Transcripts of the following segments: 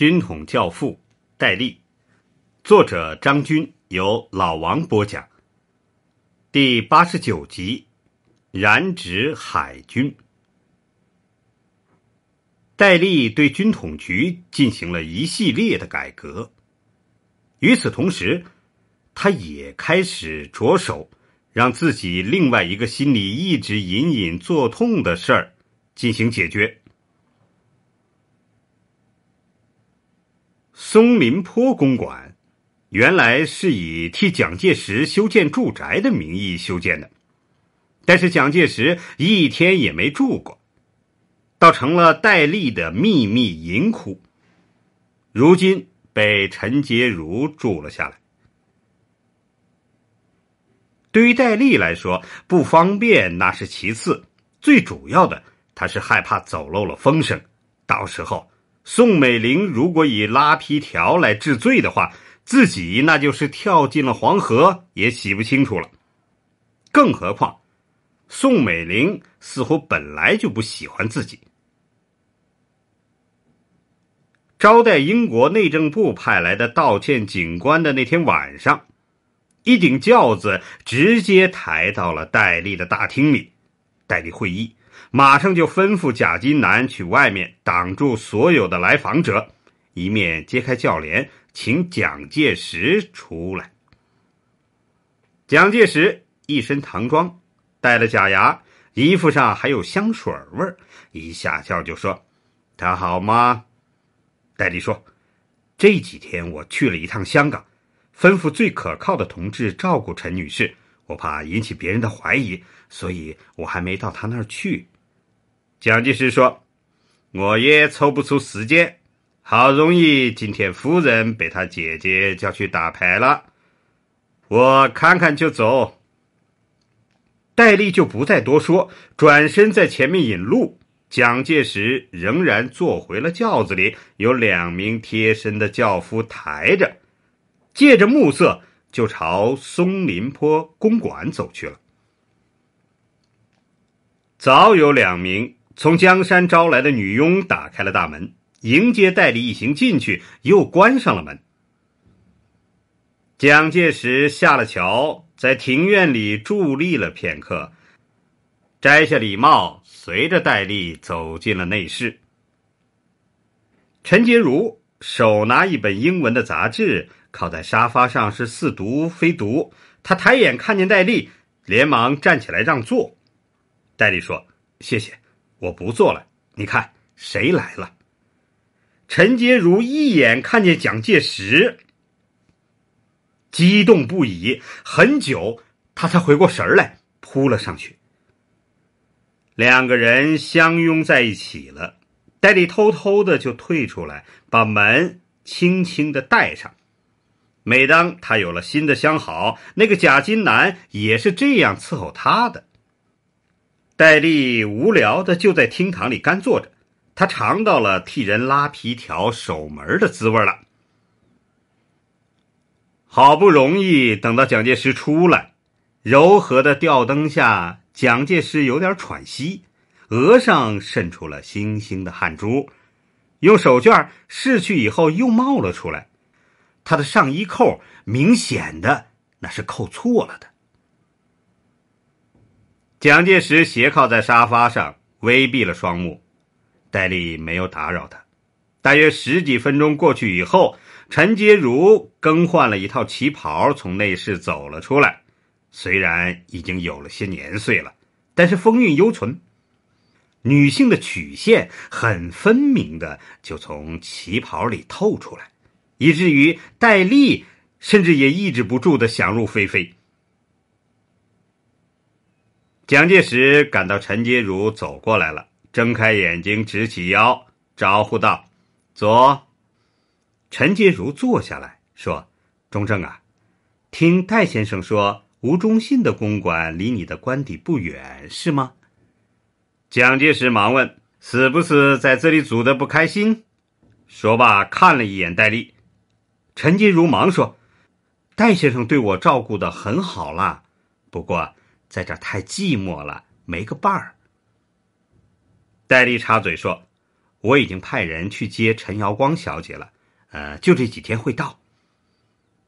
军统教父戴笠，作者张军，由老王播讲，第八十九集，染指海军。戴笠对军统局进行了一系列的改革，与此同时，他也开始着手让自己另外一个心里一直隐隐作痛的事儿进行解决。松林坡公馆，原来是以替蒋介石修建住宅的名义修建的，但是蒋介石一天也没住过，倒成了戴笠的秘密营窟。如今被陈洁如住了下来。对于戴笠来说，不方便那是其次，最主要的他是害怕走漏了风声，到时候。宋美龄如果以拉皮条来治罪的话，自己那就是跳进了黄河也洗不清楚了。更何况，宋美龄似乎本来就不喜欢自己。招待英国内政部派来的道歉警官的那天晚上，一顶轿子直接抬到了戴笠的大厅里，戴笠会议。马上就吩咐贾金南去外面挡住所有的来访者，一面揭开轿帘，请蒋介石出来。蒋介石一身唐装，戴了假牙，衣服上还有香水味儿。一下轿就说：“他好吗？”戴笠说：“这几天我去了一趟香港，吩咐最可靠的同志照顾陈女士，我怕引起别人的怀疑，所以我还没到他那儿去。”蒋介石说：“我也抽不出时间，好容易今天夫人被他姐姐叫去打牌了，我看看就走。”戴笠就不再多说，转身在前面引路。蒋介石仍然坐回了轿子里，有两名贴身的轿夫抬着，借着暮色就朝松林坡公馆走去了。早有两名。从江山招来的女佣打开了大门，迎接戴笠一行进去，又关上了门。蒋介石下了桥，在庭院里伫立了片刻，摘下礼帽，随着戴笠走进了内室。陈洁如手拿一本英文的杂志，靠在沙发上，是似读非读。他抬眼看见戴笠，连忙站起来让座。戴笠说：“谢谢。”我不做了，你看谁来了？陈洁如一眼看见蒋介石，激动不已。很久，他才回过神来，扑了上去，两个人相拥在一起了。戴笠偷偷的就退出来，把门轻轻的带上。每当他有了新的相好，那个贾金男也是这样伺候他的。戴笠无聊的就在厅堂里干坐着，他尝到了替人拉皮条守门的滋味了。好不容易等到蒋介石出来，柔和的吊灯下，蒋介石有点喘息，额上渗出了星星的汗珠，用手绢拭去以后又冒了出来。他的上衣扣明显的那是扣错了的。蒋介石斜靠在沙发上，微闭了双目。戴笠没有打扰他。大约十几分钟过去以后，陈洁如更换了一套旗袍，从内室走了出来。虽然已经有了些年岁了，但是风韵犹存，女性的曲线很分明的就从旗袍里透出来，以至于戴笠甚至也抑制不住的想入非非。蒋介石感到陈洁如走过来了，睁开眼睛，直起腰，招呼道：“坐。”陈洁如坐下来说：“中正啊，听戴先生说，吴忠信的公馆离你的官邸不远，是吗？”蒋介石忙问：“是不是在这里住的不开心？”说罢看了一眼戴笠。陈洁如忙说：“戴先生对我照顾的很好啦，不过……”在这太寂寞了，没个伴儿。戴笠插嘴说：“我已经派人去接陈瑶光小姐了，呃，就这几天会到。”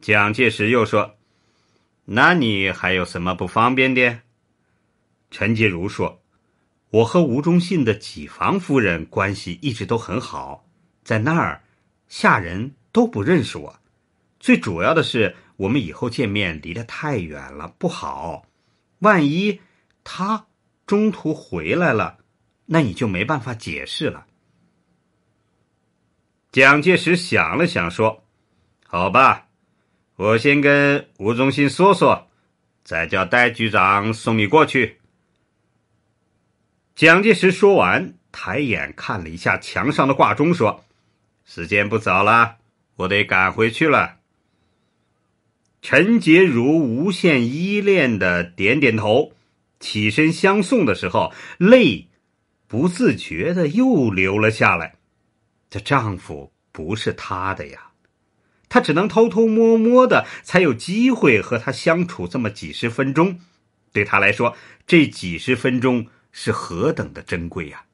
蒋介石又说：“那你还有什么不方便的？”陈洁如说：“我和吴忠信的几房夫人关系一直都很好，在那儿下人都不认识我，最主要的是我们以后见面离得太远了，不好。”万一他中途回来了，那你就没办法解释了。蒋介石想了想，说：“好吧，我先跟吴宗新说说，再叫戴局长送你过去。”蒋介石说完，抬眼看了一下墙上的挂钟，说：“时间不早了，我得赶回去了。”陈洁如无限依恋的点点头，起身相送的时候，泪不自觉的又流了下来。这丈夫不是她的呀，她只能偷偷摸摸的才有机会和他相处这么几十分钟，对她来说，这几十分钟是何等的珍贵呀！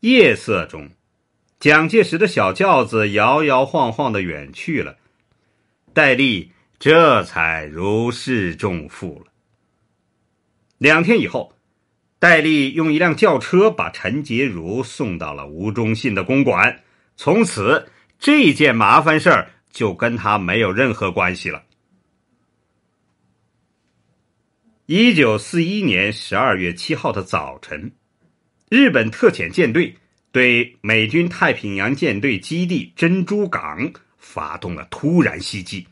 夜色中，蒋介石的小轿子摇摇晃晃的远去了。戴笠这才如释重负了。两天以后，戴笠用一辆轿车把陈洁如送到了吴忠信的公馆，从此这件麻烦事儿就跟他没有任何关系了。一九四一年十二月七号的早晨，日本特遣舰队对美军太平洋舰队基地珍珠港。发动了突然袭击，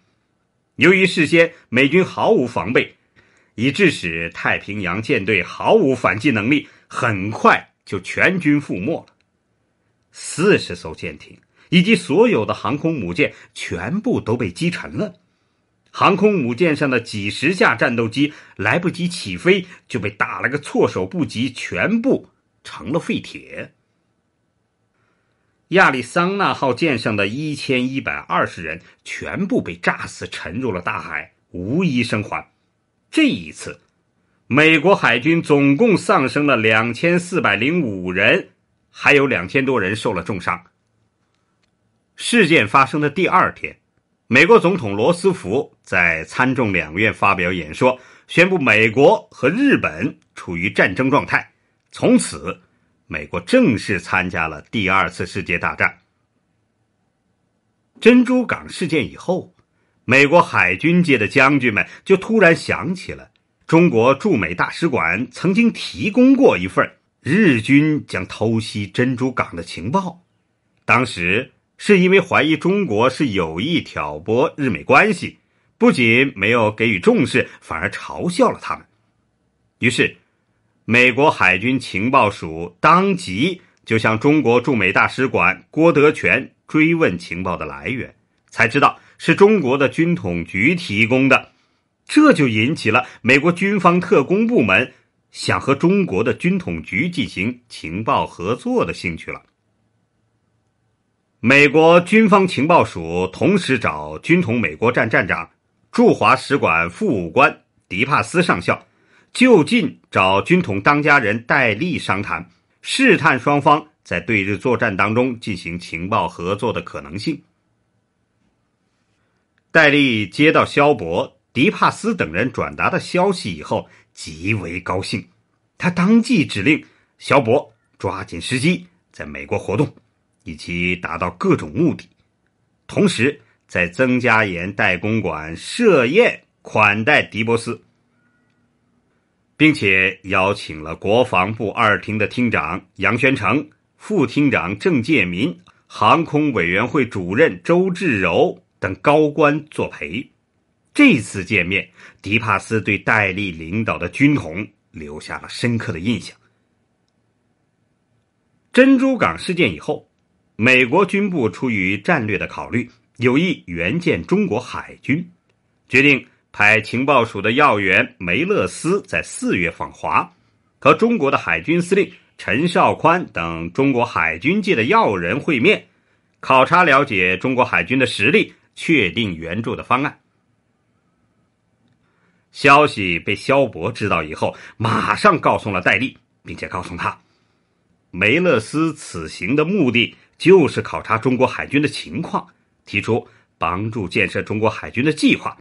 由于事先美军毫无防备，以致使太平洋舰队毫无反击能力，很快就全军覆没了。四十艘舰艇以及所有的航空母舰全部都被击沉了，航空母舰上的几十架战斗机来不及起飞，就被打了个措手不及，全部成了废铁。亚利桑那号舰上的一千一百二十人全部被炸死，沉入了大海，无一生还。这一次，美国海军总共丧生了两千四百零五人，还有两千多人受了重伤。事件发生的第二天，美国总统罗斯福在参众两院发表演说，宣布美国和日本处于战争状态，从此。美国正式参加了第二次世界大战。珍珠港事件以后，美国海军界的将军们就突然想起了中国驻美大使馆曾经提供过一份日军将偷袭珍珠港的情报。当时是因为怀疑中国是有意挑拨日美关系，不仅没有给予重视，反而嘲笑了他们。于是。美国海军情报署当即就向中国驻美大使馆郭德全追问情报的来源，才知道是中国的军统局提供的，这就引起了美国军方特工部门想和中国的军统局进行情报合作的兴趣了。美国军方情报署同时找军统美国站站长、驻华使馆副武官迪帕斯上校。就近找军统当家人戴笠商谈，试探双方在对日作战当中进行情报合作的可能性。戴笠接到萧伯、迪帕斯等人转达的消息以后，极为高兴，他当即指令萧伯抓紧时机在美国活动，以及达到各种目的，同时在曾家岩代公馆设宴款待迪波斯。并且邀请了国防部二厅的厅长杨宣成、副厅长郑介民、航空委员会主任周志柔等高官作陪。这次见面，迪帕斯对戴笠领导的军统留下了深刻的印象。珍珠港事件以后，美国军部出于战略的考虑，有意援建中国海军，决定。派情报署的要员梅勒斯在四月访华，和中国的海军司令陈绍宽等中国海军界的要人会面，考察了解中国海军的实力，确定援助的方案。消息被萧伯知道以后，马上告诉了戴笠，并且告诉他，梅勒斯此行的目的就是考察中国海军的情况，提出帮助建设中国海军的计划。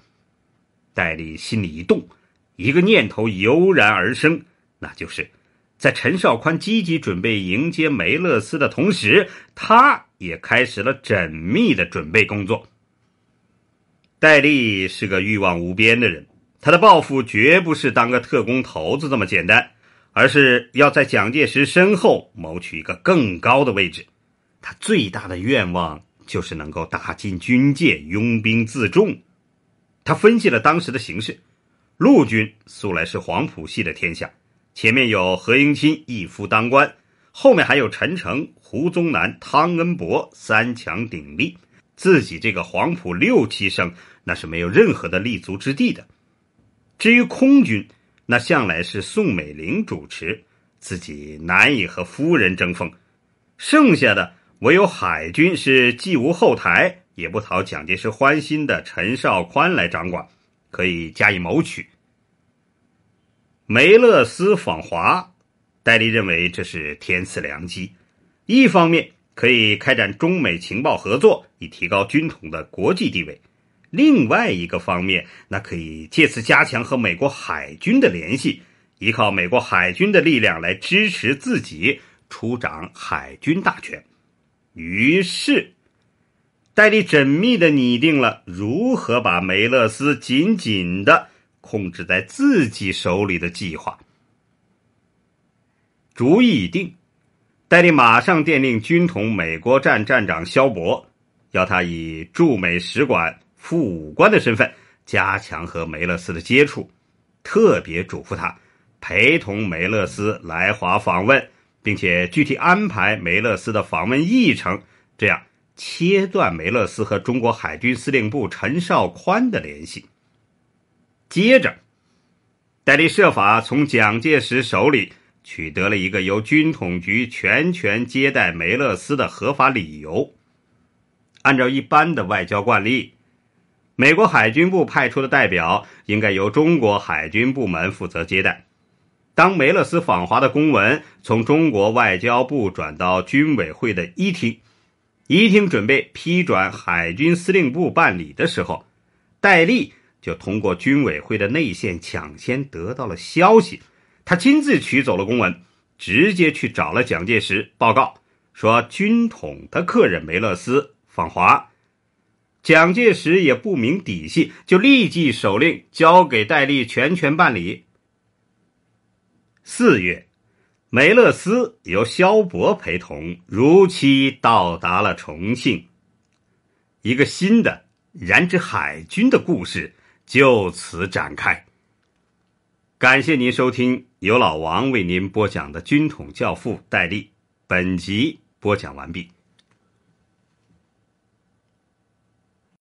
戴笠心里一动，一个念头油然而生，那就是，在陈少宽积极准备迎接梅勒斯的同时，他也开始了缜密的准备工作。戴笠是个欲望无边的人，他的抱负绝不是当个特工头子这么简单，而是要在蒋介石身后谋取一个更高的位置。他最大的愿望就是能够打进军界，拥兵自重。他分析了当时的形势，陆军素来是黄埔系的天下，前面有何应钦一夫当关，后面还有陈诚、胡宗南、汤恩伯三强鼎立，自己这个黄埔六七生那是没有任何的立足之地的。至于空军，那向来是宋美龄主持，自己难以和夫人争锋，剩下的唯有海军是既无后台。也不讨蒋介石欢心的陈少宽来掌管，可以加以谋取。梅勒斯访华，戴笠认为这是天赐良机，一方面可以开展中美情报合作，以提高军统的国际地位；另外一个方面，那可以借此加强和美国海军的联系，依靠美国海军的力量来支持自己，出掌海军大权。于是。戴笠缜密的拟定了如何把梅勒斯紧紧的控制在自己手里的计划。主意已定，戴笠马上电令军统美国站站长肖伯，要他以驻美使馆副武官的身份加强和梅勒斯的接触，特别嘱咐他陪同梅勒斯来华访问，并且具体安排梅勒斯的访问议程。这样。切断梅勒斯和中国海军司令部陈绍宽的联系。接着，戴笠设法从蒋介石手里取得了一个由军统局全权接待梅勒斯的合法理由。按照一般的外交惯例，美国海军部派出的代表应该由中国海军部门负责接待。当梅勒斯访华的公文从中国外交部转到军委会的一厅。一听准备批转海军司令部办理的时候，戴笠就通过军委会的内线抢先得到了消息，他亲自取走了公文，直接去找了蒋介石报告，说军统的客人梅勒斯访华，蒋介石也不明底细，就立即手令交给戴笠全权办理。四月。梅勒斯由萧伯陪同，如期到达了重庆。一个新的燃指海军的故事就此展开。感谢您收听由老王为您播讲的《军统教父》戴笠，本集播讲完毕。